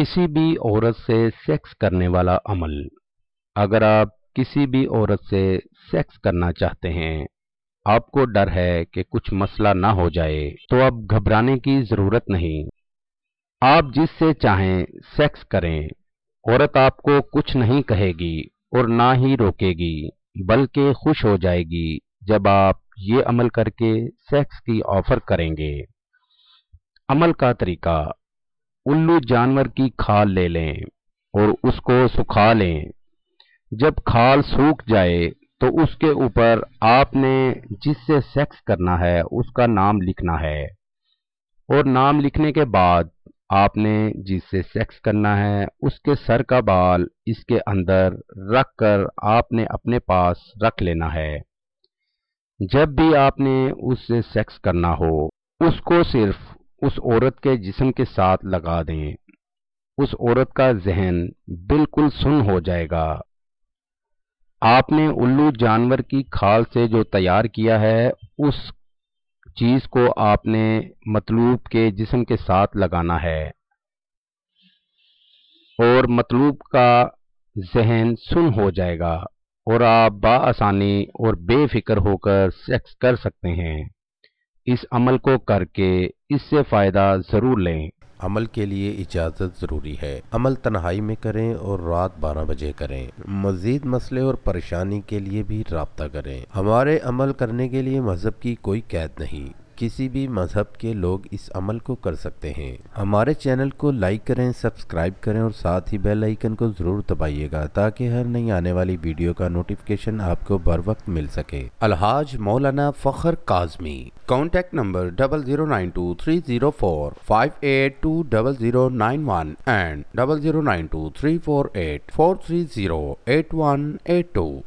किसी भी औरत से सेक्स करने वाला अमल अगर आप किसी भी औरत से सेक्स करना चाहते हैं आपको डर है कि कुछ मसला ना हो जाए तो अब घबराने की ज़रूरत नहीं आप जिससे चाहें सेक्स करें औरत आपको कुछ नहीं कहेगी और ना ही रोकेगी बल्कि खुश हो जाएगी जब आप ये अमल करके सेक्स की ऑफर करेंगे अमल का तरीका उल्लू जानवर की खाल ले लें और उसको सुखा लें जब खाल सूख जाए तो उसके ऊपर आपने जिससे सेक्स करना है उसका नाम लिखना है और नाम लिखने के बाद आपने जिससे सेक्स करना है उसके सर का बाल इसके अंदर रख कर आपने अपने पास रख लेना है जब भी आपने उससे सेक्स करना हो उसको सिर्फ उस औरत के जिसम के साथ लगा दें उस औरत का जहन बिल्कुल सुन हो जाएगा आपने उल्लू जानवर की खाल से जो तैयार किया है उस चीज को आपने मतलूब के जिसम के साथ लगाना है और मतलूब का जहन सुन हो जाएगा और आप बासानी और बेफिक्र होकर सेक्स कर सकते हैं इस अमल को करके इससे फ़ायदा ज़रूर लें अमल के लिए इजाज़त ज़रूरी है अमल तन्हाई में करें और रात बारह बजे करें मज़ीद मसले और परेशानी के लिए भी रबता करें हमारे अमल करने के लिए मज़हब की कोई कैद नहीं किसी भी मज़हब के लोग इस अमल को कर सकते हैं हमारे चैनल को लाइक करें सब्सक्राइब करें और साथ ही बेल आइकन को ज़रूर दबाइएगा ताकि हर नई आने वाली वीडियो का नोटिफिकेशन आपको बर वक्त मिल सके Alhaj Maulana Fakhar Kazmi contact number double zero nine two three zero four five eight two double zero nine one and double zero nine two three four eight four three zero eight one eight to